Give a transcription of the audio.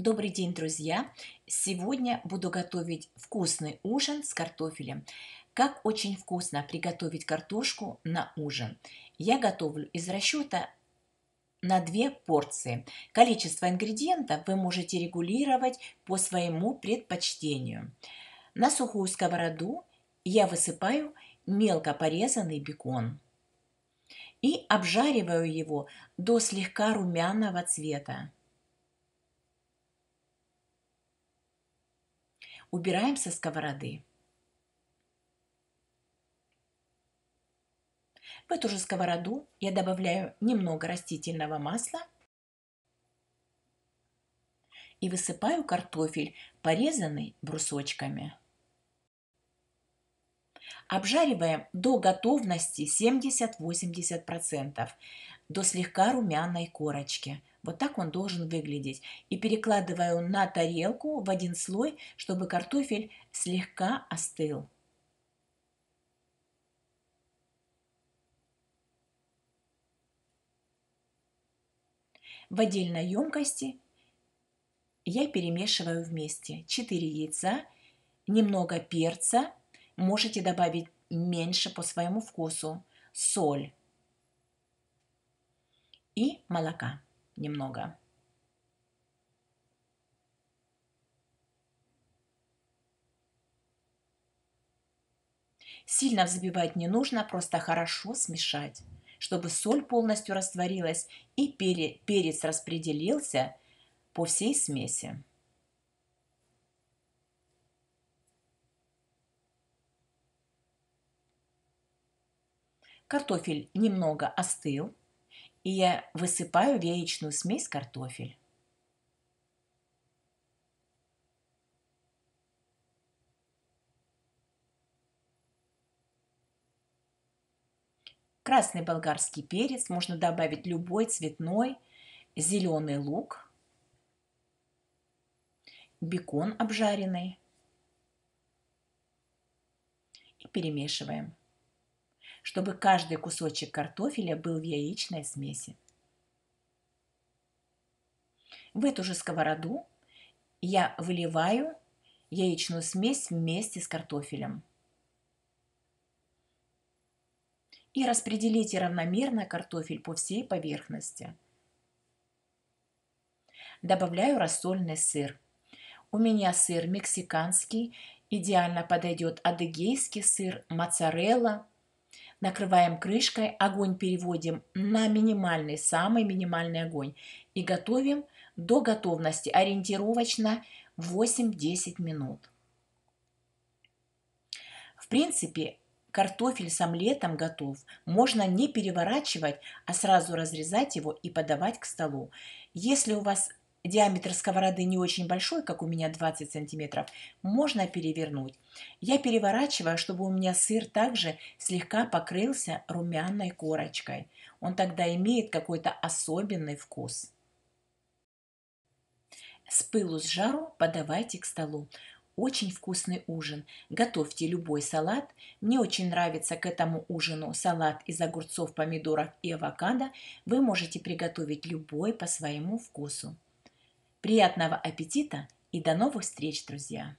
Добрый день, друзья! Сегодня буду готовить вкусный ужин с картофелем. Как очень вкусно приготовить картошку на ужин. Я готовлю из расчета на две порции. Количество ингредиентов вы можете регулировать по своему предпочтению. На сухую сковороду я высыпаю мелко порезанный бекон и обжариваю его до слегка румяного цвета. убираем со сковороды. В эту же сковороду я добавляю немного растительного масла и высыпаю картофель, порезанный брусочками. Обжариваем до готовности 70-80%, до слегка румяной корочки – вот так он должен выглядеть. И перекладываю на тарелку в один слой, чтобы картофель слегка остыл. В отдельной емкости я перемешиваю вместе 4 яйца, немного перца, можете добавить меньше по своему вкусу, соль и молока немного. Сильно взбивать не нужно, просто хорошо смешать, чтобы соль полностью растворилась и перец распределился по всей смеси. Картофель немного остыл, и я высыпаю в смесь картофель. Красный болгарский перец, можно добавить любой цветной, зеленый лук, бекон обжаренный и перемешиваем чтобы каждый кусочек картофеля был в яичной смеси. В эту же сковороду я выливаю яичную смесь вместе с картофелем. И распределите равномерно картофель по всей поверхности. Добавляю рассольный сыр. У меня сыр мексиканский, идеально подойдет адыгейский сыр, моцарелла, накрываем крышкой, огонь переводим на минимальный, самый минимальный огонь и готовим до готовности ориентировочно 8-10 минут. В принципе, картофель с омлетом готов. Можно не переворачивать, а сразу разрезать его и подавать к столу. Если у вас диаметр сковороды не очень большой, как у меня 20 сантиметров, можно перевернуть. Я переворачиваю, чтобы у меня сыр также слегка покрылся румяной корочкой. Он тогда имеет какой-то особенный вкус. С пылу с жару подавайте к столу. Очень вкусный ужин. Готовьте любой салат. Мне очень нравится к этому ужину салат из огурцов, помидоров и авокадо. Вы можете приготовить любой по своему вкусу. Приятного аппетита и до новых встреч, друзья!